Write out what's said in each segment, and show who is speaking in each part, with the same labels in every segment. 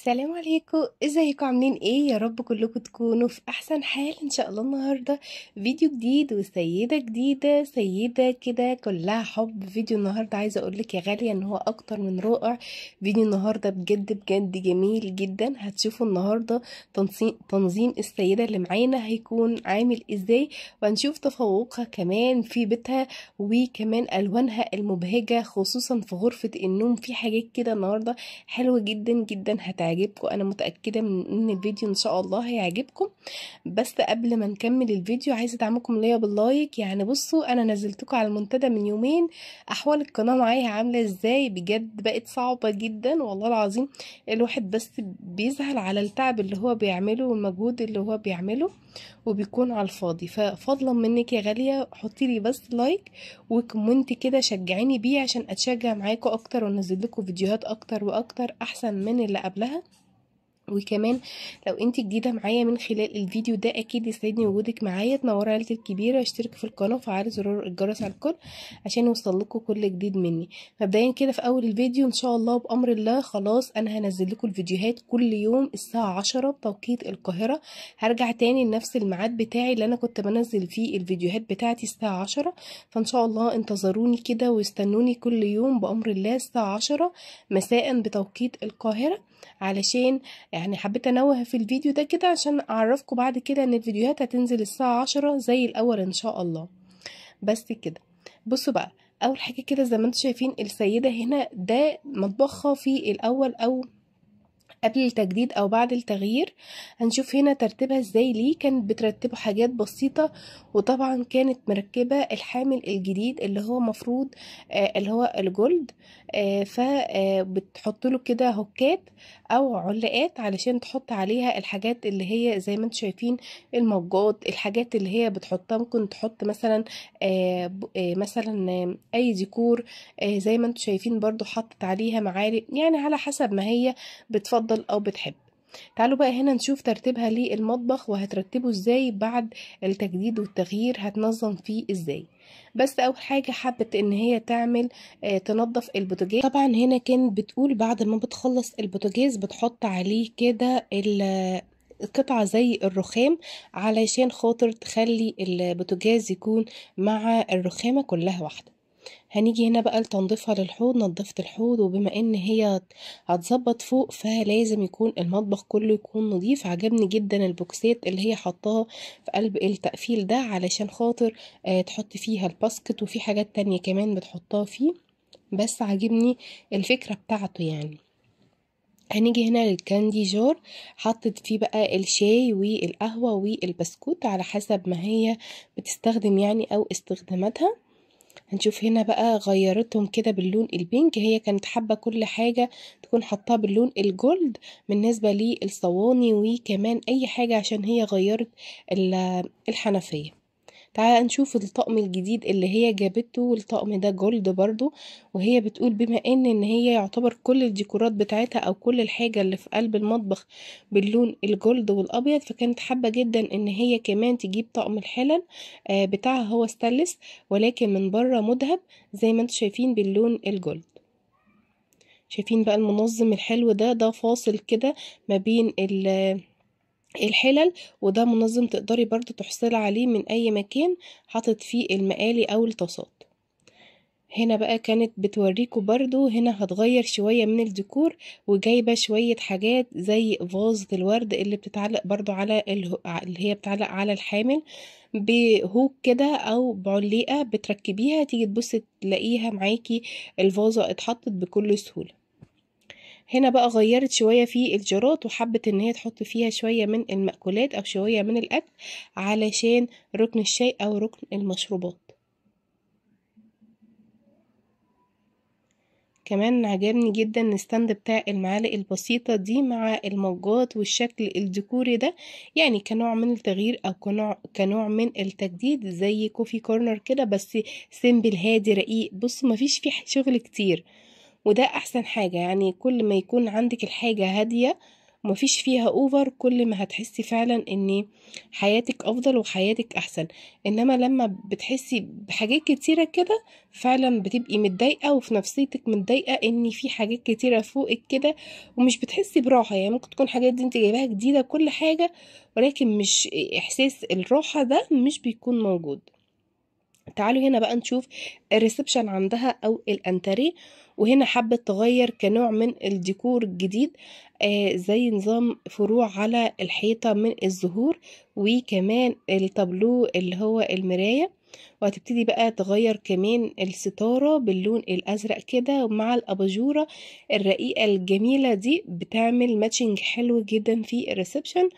Speaker 1: السلام عليكم ازيكم عاملين ايه يا رب كلكم تكونوا في احسن حال ان شاء الله النهارده فيديو جديد وسيده جديده سيده كده كلها حب فيديو النهارده عايزه اقول لك يا غاليه ان هو اكتر من رائع فيديو النهارده بجد بجد جميل جدا هتشوفوا النهارده تنظيم تنظيم السيده اللي معانا هيكون عامل ازاي وهنشوف تفوقها كمان في بيتها وكمان الوانها المبهجه خصوصا في غرفه النوم في حاجات كده النهارده حلوه جدا جدا هتعجبك هيعجبكم انا متاكده من ان الفيديو ان شاء الله هيعجبكم بس قبل ما نكمل الفيديو عايزه ادعمكم ليا باللايك يعني بصوا انا نزلتكم على المنتدى من يومين احوال القناه معايا عامله ازاي بجد بقت صعبه جدا والله العظيم الواحد بس بيزهل على التعب اللي هو بيعمله والمجهود اللي هو بيعمله وبيكون على الفاضي ففضلا منك يا غاليه حطي لي بس لايك وكومنت كده شجعيني بيه عشان اتشجع معاكم اكتر وانزل لكم فيديوهات اكتر واكتر احسن من اللي قبلها وكمان لو انت جديدة معايا من خلال الفيديو ده اكيد يسعدني وجودك معايا تنور عليك الكبيرة واشترك في القناة وفعل زرار الجرس على الكل عشان يوصل لكم كل جديد مني مبدئيا كده في اول الفيديو ان شاء الله بامر الله خلاص انا هنزل لكم الفيديوهات كل يوم الساعة عشرة بتوقيت القاهرة هرجع تاني لنفس الميعاد بتاعي اللي انا كنت بنزل فيه الفيديوهات بتاعتي الساعة عشرة فان شاء الله انتظروني كده واستنوني كل يوم بامر الله الساعة عشرة مساء بتوقيت القاهرة علشان يعني حبيت انوه في الفيديو ده كده عشان اعرفكم بعد كده ان الفيديوهات هتنزل الساعة عشرة زي الاول ان شاء الله بس كده بصوا بقى اول حاجة كده زي ما انتم شايفين السيدة هنا ده مطبخها في الاول او قبل التجديد او بعد التغيير هنشوف هنا ترتيبها ازاي ليه كانت بترتبه حاجات بسيطة وطبعا كانت مركبة الحامل الجديد اللي هو مفروض آه اللي هو الجولد آه، فبتحط آه، له كده هوكات او علقات علشان تحط عليها الحاجات اللي هي زي ما انتم شايفين الموجات الحاجات اللي هي بتحطها ممكن تحط مثلا آه، مثلا اي ديكور زي ما انتم شايفين برضو حطت عليها معالق يعني على حسب ما هي بتفضل او بتحب تعالوا بقى هنا نشوف ترتيبها للمطبخ وهترتبه ازاي بعد التجديد والتغيير هتنظم فيه ازاي بس اول حاجه حبت ان هي تعمل آه تنظف البوتاجاز طبعا هنا كانت بتقول بعد ما بتخلص البوتاجاز بتحط عليه كده قطعة زي الرخام علشان خاطر تخلي البوتاجاز يكون مع الرخامة كلها واحدة هنيجي هنا بقى لتنظيفها للحوض نظفت الحوض وبما ان هي هتظبط فوق فلازم يكون المطبخ كله يكون نظيف عجبني جدا البوكسات اللي هي حطاها في قلب التقفيل ده علشان خاطر آه تحط فيها الباسكت وفي حاجات تانية كمان بتحطها فيه بس عاجبني الفكرة بتاعته يعني هنيجي هنا للكاندي جار حطت فيه بقى الشاي والقهوة والبسكوت على حسب ما هي بتستخدم يعني او استخداماتها هنشوف هنا بقى غيرتهم كده باللون البينك هي كانت حابة كل حاجة تكون حطاها باللون الجولد بالنسبة للصواني وكمان اي حاجة عشان هي غيرت الحنفية تعالى نشوف الطقم الجديد اللي هي جابته الطقم ده جولد برضو وهي بتقول بما ان ان هي يعتبر كل الديكورات بتاعتها او كل الحاجة اللي في قلب المطبخ باللون الجولد والابيض فكانت حابة جدا ان هي كمان تجيب طقم الحلل آه، بتاعها هو ستلس ولكن من بره مذهب زي ما انتم شايفين باللون الجولد شايفين بقى المنظم الحلو ده ده فاصل كده ما بين ال الحلل وده منظم تقدري برضو تحصلي عليه من اي مكان حاطط فيه المقالي او الطاسات هنا بقى كانت بتوريكوا برضو هنا هتغير شوية من الديكور وجايبة شوية حاجات زي فازة الورد اللي بتتعلق برضو على اللي هي بتعلق على الحامل بهوك كده او بعليقة بتركبيها تيجي تبصي تلاقيها معاكي الفازة اتحطت بكل سهولة هنا بقى غيرت شوية في الجرات وحبت ان هي تحط فيها شوية من المأكولات او شوية من الاكل علشان ركن الشاي او ركن المشروبات كمان عجبني جدا الستاند بتاع المعالق البسيطة دي مع المجات والشكل الديكوري ده يعني كنوع من التغيير او كنوع, كنوع من التجديد زي كوفي كورنر كده بس سيمبل هادي رقيق بص مفيش فيه شغل كتير وده احسن حاجة يعني كل ما يكون عندك الحاجة هادية ومفيش فيها اوفر كل ما هتحسي فعلا ان حياتك افضل وحياتك احسن انما لما بتحسي بحاجات كتيره كده فعلا بتبقي متضايقه وفي نفسيتك متضايقه ان في حاجات كتيره فوقك كده ومش بتحسي براحه يعني ممكن تكون حاجات دي انت جايباها جديده كل حاجه ولكن مش احساس الراحه ده مش بيكون موجود تعالوا هنا بقى نشوف الريسبشن عندها او الانتري وهنا حابة تغير كنوع من الديكور الجديد آه زي نظام فروع على الحيطة من الزهور وكمان التابلو اللي هو المراية وهتبتدي بقى تغير كمان الستارة باللون الأزرق كده مع الأباجورة الرقيقة الجميلة دي بتعمل ماتشنج حلو جدا في الريسبشن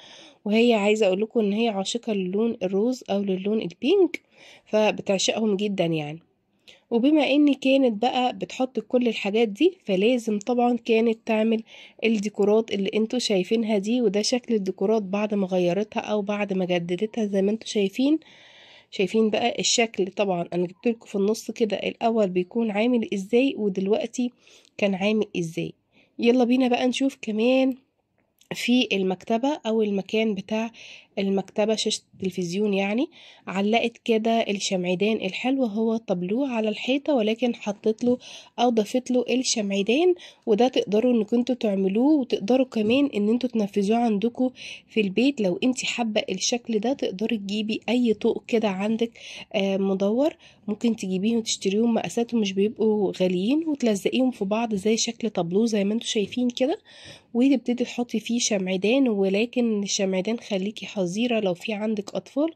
Speaker 1: وهي عايزة أقول لكم إن هي عاشقة للون الروز أو للون البينك فبتعشقهم جدا يعني وبما ان كانت بقى بتحط كل الحاجات دي فلازم طبعا كانت تعمل الديكورات اللي انتوا شايفينها دي وده شكل الديكورات بعد ما غيرتها او بعد ما جددتها زي ما انتوا شايفين شايفين بقى الشكل طبعا انا جبت لكم في النص كده الاول بيكون عامل ازاي ودلوقتي كان عامل ازاي يلا بينا بقى نشوف كمان في المكتبة او المكان بتاع المكتبة شاشة التلفزيون يعني علقت كده الشمعدان الحلو هو طابلوه على الحيطة ولكن حطت له او ضفت له الشمعدان وده تقدروا إن انتوا تعملوه وتقدروا كمان ان انتوا تنفذوه عندكم في البيت لو انت حابة الشكل ده تقدري تجيبي اي طوق كده عندك آه، مدور ممكن تجيبيه وتشتريهم مقاساتهم مش بيبقوا غاليين وتلزقيهم في بعض زي شكل طابلوه زي ما انتوا شايفين كده وتبتدي تحطي فيه شمعدان ولكن الشمعدان خليكي حط حظيرة لو في عندك أطفال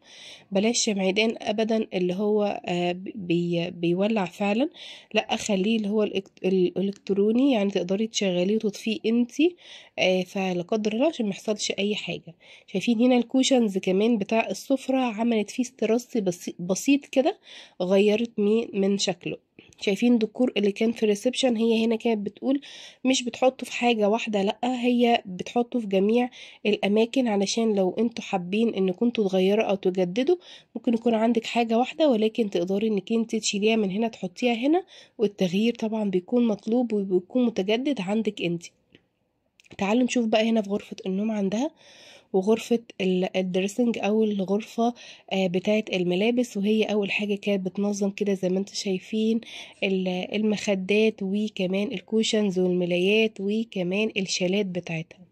Speaker 1: بلاش معدان أبدا اللي هو آه، بي بيولع فعلا لا خليه اللي هو الإلكتروني يعني تقدري تشغليه وتطفيه انتي آه، فلا قدر الله عشان ميحصلش أي حاجة شايفين هنا الكوشنز كمان بتاع السفرة عملت فيه استرس بسيط كده غيرت من شكله شايفين الدكور اللي كان في الريسبشن هي هنا كانت بتقول مش بتحطه في حاجة واحدة لأ هي بتحطه في جميع الأماكن علشان لو انتوا حابين ان كنتوا تغيروا أو تجددوا ممكن يكون عندك حاجة واحدة ولكن تقدري انك انت تشيليها من هنا تحطيها هنا والتغيير طبعا بيكون مطلوب وبيكون متجدد عندك انت تعالوا نشوف بقى هنا في غرفة النوم عندها وغرفة الدريسنج أو الغرفة آه، بتاعة الملابس وهي أول حاجة كانت بتنظم كده زي ما انتوا شايفين المخدات وكمان الكوشنز والملايات وكمان الشالات بتاعتها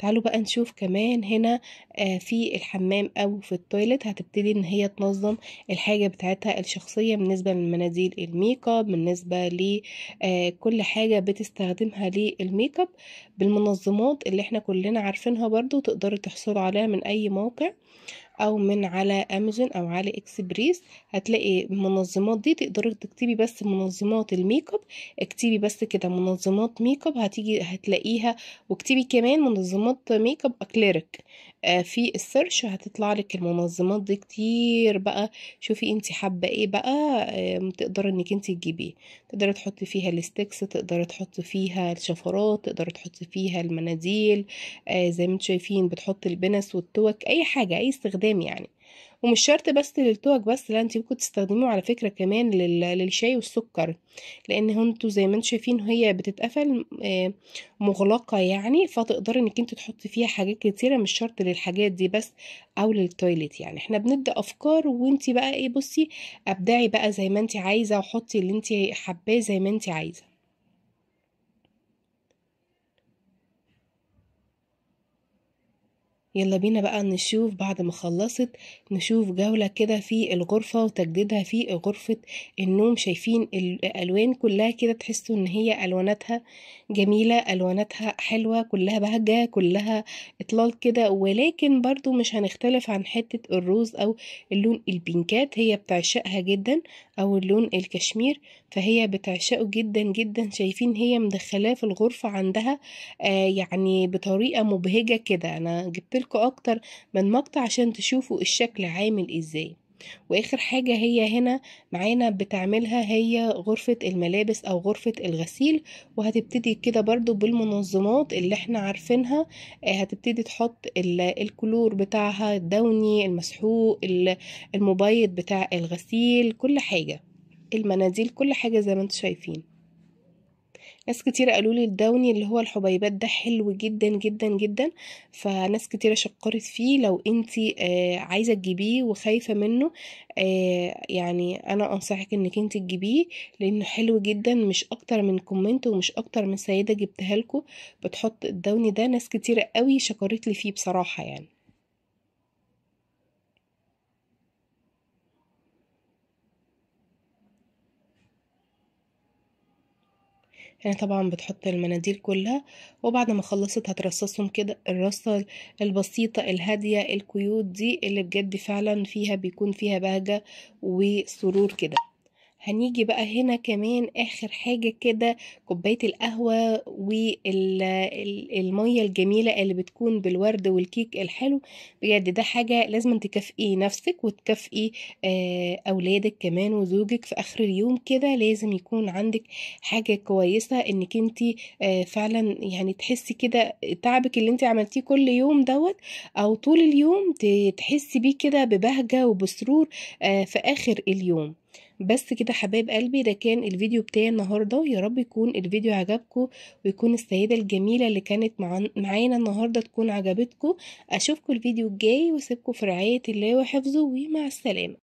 Speaker 1: تعالوا بقى نشوف كمان هنا آه، في الحمام او في التويلت هتبتدي ان هي تنظم الحاجه بتاعتها الشخصيه بالنسبه لمناديل الميك اب بالنسبه لكل آه، حاجه بتستخدمها للميك اب بالمنظمات اللي احنا كلنا عارفينها برضو تقدروا تحصلوا عليها من اي موقع او من على امازون او على اكسبريس هتلاقي المنظمات دي تقدري تكتبي بس منظمات الميك اب اكتبي بس كده منظمات ميك اب هتيجي هتلاقيها واكتبي كمان منظمات ميك اب اكليرك آه، في السيرش هتطلع لك المنظمات دي كتير بقى شوفي انت حابه ايه بقى تقدر تقدري انك انت تجيبيه تقدري تحطي فيها الستيكس تقدري تحطي فيها الشفرات تقدري تحطي فيها المناديل آه، زي ما انتم شايفين بتحطي البنس والتوك اي حاجه اي استخدام الكلام يعني ومش شرط بس للتوك بس لا انت ممكن تستخدميه على فكرة كمان للشاي والسكر لان انتوا زي ما انتوا شايفين هي بتتقفل آه، مغلقة يعني فتقدر انك انت تحطي فيها حاجات كتيرة مش شرط للحاجات دي بس او للتويليت يعني احنا بنبدأ افكار وانت بقى ايه بصي ابدعي بقى زي ما انت عايزة وحطي اللي انت حباه زي ما انت عايزة يلا بينا بقى نشوف بعد ما خلصت نشوف جولة كده في الغرفة وتجديدها في غرفة النوم شايفين الألوان كلها كده تحسوا ان هي ألواناتها جميلة ألواناتها حلوة كلها بهجة كلها إطلال كده ولكن برضو مش هنختلف عن حتة الروز أو اللون البينكات هي بتعشقها جدا أو اللون الكشمير فهي بتعشقه جدا جدا شايفين هي مدخلاه في الغرفة عندها آه يعني بطريقة مبهجة كده أنا جبتلكوا أكتر من مقطع عشان تشوفوا الشكل عامل إزاي واخر حاجة هي هنا معانا بتعملها هي غرفة الملابس او غرفة الغسيل وهتبتدي كده برضو بالمنظمات اللي احنا عارفينها آه، هتبتدي تحط الكلور بتاعها الدوني المسحوق المبيض بتاع الغسيل كل حاجة المناديل كل حاجة زي ما انتوا شايفين ناس كتير قالوا لي الداوني اللي هو الحبيبات ده حلو جدا جدا جدا فناس كتير شكرت فيه لو انت آه عايزه تجيبيه وخايفه منه آه يعني انا انصحك انك انت تجيبيه لانه حلو جدا مش اكتر من كومنت ومش اكتر من سيده جبتها لكم بتحط الداوني ده ناس كتير قوي شكرت لي فيه بصراحه يعني هنا طبعا بتحط المناديل كلها وبعد ما خلصت هترصصهم كده الرصة البسيطة الهادية الكيوت دي اللي بجد فعلا فيها بيكون فيها بهجة وسرور كده هنيجي بقى هنا كمان اخر حاجة كده كوباية القهوة والمية الجميلة اللي بتكون بالورد والكيك الحلو بجد ده حاجة لازم تكافئي نفسك وتكافئي آه، اولادك كمان وزوجك في اخر اليوم كده لازم يكون عندك حاجة كويسة انك انت آه، فعلا يعني تحسي كده تعبك اللي انت عملتيه كل يوم دوت او طول اليوم تحسي بيه كده ببهجة وبسرور آه، في اخر اليوم بس كده حبايب قلبي ده كان الفيديو بتاعي النهارده يا رب يكون الفيديو عجبكم ويكون السيده الجميله اللي كانت معانا النهارده تكون عجبتكم اشوفكم الفيديو الجاي وسيبكم في رعايه الله وحفظه ومع السلامه